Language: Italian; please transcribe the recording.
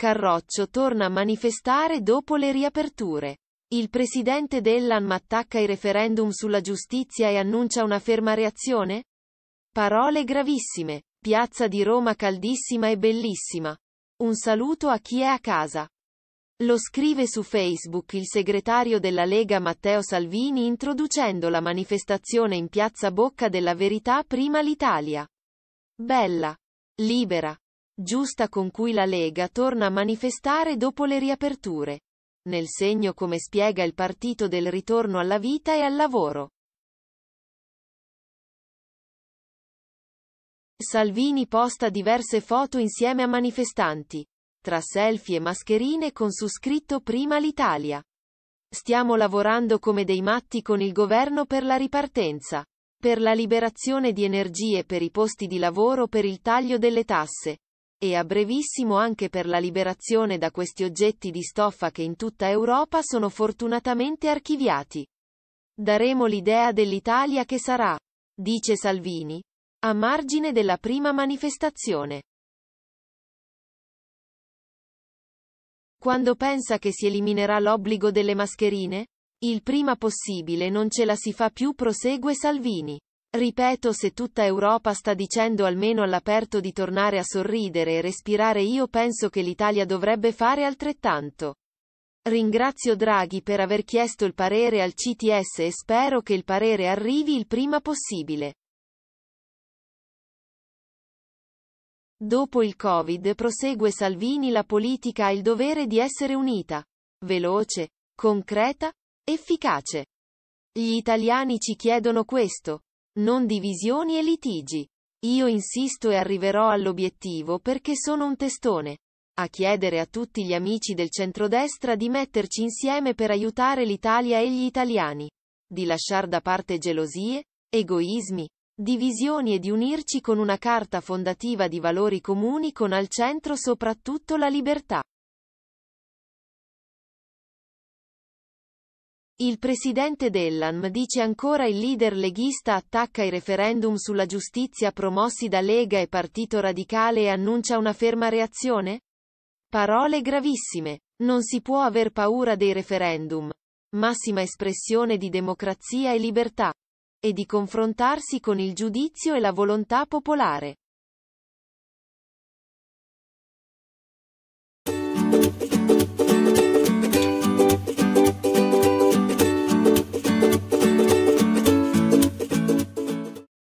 Carroccio torna a manifestare dopo le riaperture. Il presidente dell'ANMA attacca i referendum sulla giustizia e annuncia una ferma reazione? Parole gravissime. Piazza di Roma caldissima e bellissima. Un saluto a chi è a casa. Lo scrive su Facebook il segretario della Lega Matteo Salvini introducendo la manifestazione in piazza Bocca della Verità prima l'Italia. Bella. Libera giusta con cui la Lega torna a manifestare dopo le riaperture. Nel segno come spiega il partito del ritorno alla vita e al lavoro. Salvini posta diverse foto insieme a manifestanti, tra selfie e mascherine con su scritto Prima l'Italia. Stiamo lavorando come dei matti con il governo per la ripartenza, per la liberazione di energie per i posti di lavoro per il taglio delle tasse, e a brevissimo anche per la liberazione da questi oggetti di stoffa che in tutta Europa sono fortunatamente archiviati. Daremo l'idea dell'Italia che sarà, dice Salvini, a margine della prima manifestazione. Quando pensa che si eliminerà l'obbligo delle mascherine? Il prima possibile non ce la si fa più prosegue Salvini. Ripeto se tutta Europa sta dicendo almeno all'aperto di tornare a sorridere e respirare io penso che l'Italia dovrebbe fare altrettanto. Ringrazio Draghi per aver chiesto il parere al CTS e spero che il parere arrivi il prima possibile. Dopo il Covid prosegue Salvini la politica ha il dovere di essere unita, veloce, concreta, efficace. Gli italiani ci chiedono questo non divisioni e litigi. Io insisto e arriverò all'obiettivo perché sono un testone. A chiedere a tutti gli amici del centrodestra di metterci insieme per aiutare l'Italia e gli italiani. Di lasciar da parte gelosie, egoismi, divisioni e di unirci con una carta fondativa di valori comuni con al centro soprattutto la libertà. Il presidente Dellam dice ancora il leader leghista attacca i referendum sulla giustizia promossi da Lega e Partito Radicale e annuncia una ferma reazione? Parole gravissime. Non si può aver paura dei referendum. Massima espressione di democrazia e libertà. E di confrontarsi con il giudizio e la volontà popolare.